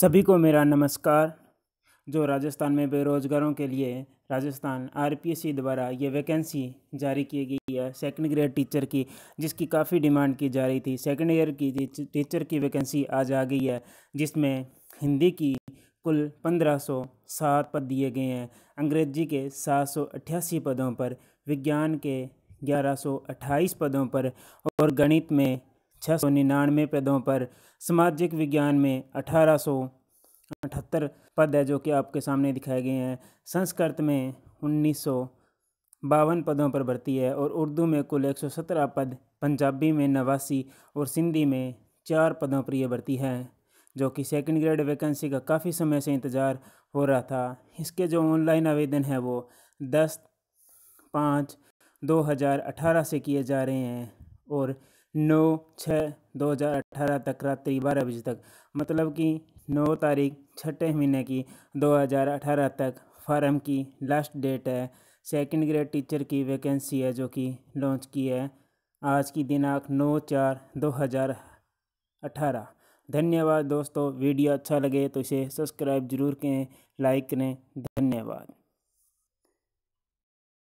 सभी को मेरा नमस्कार जो राजस्थान में बेरोज़गारों के लिए राजस्थान आरपीएससी द्वारा ये वैकेंसी जारी की गई है सेकंड ग्रेड टीचर की जिसकी काफ़ी डिमांड की जा रही थी सेकंड ईयर की टीचर की वैकेंसी आज आ गई है जिसमें हिंदी की कुल पंद्रह सौ सात पद दिए गए हैं अंग्रेजी के सात सौ अट्ठासी पदों पर विज्ञान के ग्यारह सौ अट्ठाईस पदों पर और गणित में छः सौ निन्यानवे पदों पर सामाजिक विज्ञान में अठारह सौ अठहत्तर पद है जो कि आपके सामने दिखाए गए हैं संस्कृत में उन्नीस सौ बावन पदों पर भर्ती है और उर्दू में कुल एक सौ सत्रह पद पंजाबी में नवासी और सिंधी में चार पदों पर यह भर्ती है जो कि सेकंड ग्रेड वैकेंसी का काफ़ी समय से इंतज़ार हो रहा था इसके जो ऑनलाइन आवेदन है वो दस पाँच दो हज़ार अठारह से किए जा रहे हैं और नौ छः दो हज़ार अठारह तक रात्रि बारह बजे तक मतलब कि नौ तारीख छठे महीने की दो हज़ार अठारह तक फार्म की लास्ट डेट है सेकंड ग्रेड टीचर की वैकेंसी है जो कि लॉन्च की है आज की दिनांक नौ चार दो हज़ार अठारह धन्यवाद दोस्तों वीडियो अच्छा लगे तो इसे सब्सक्राइब जरूर करें लाइक करें धन्यवाद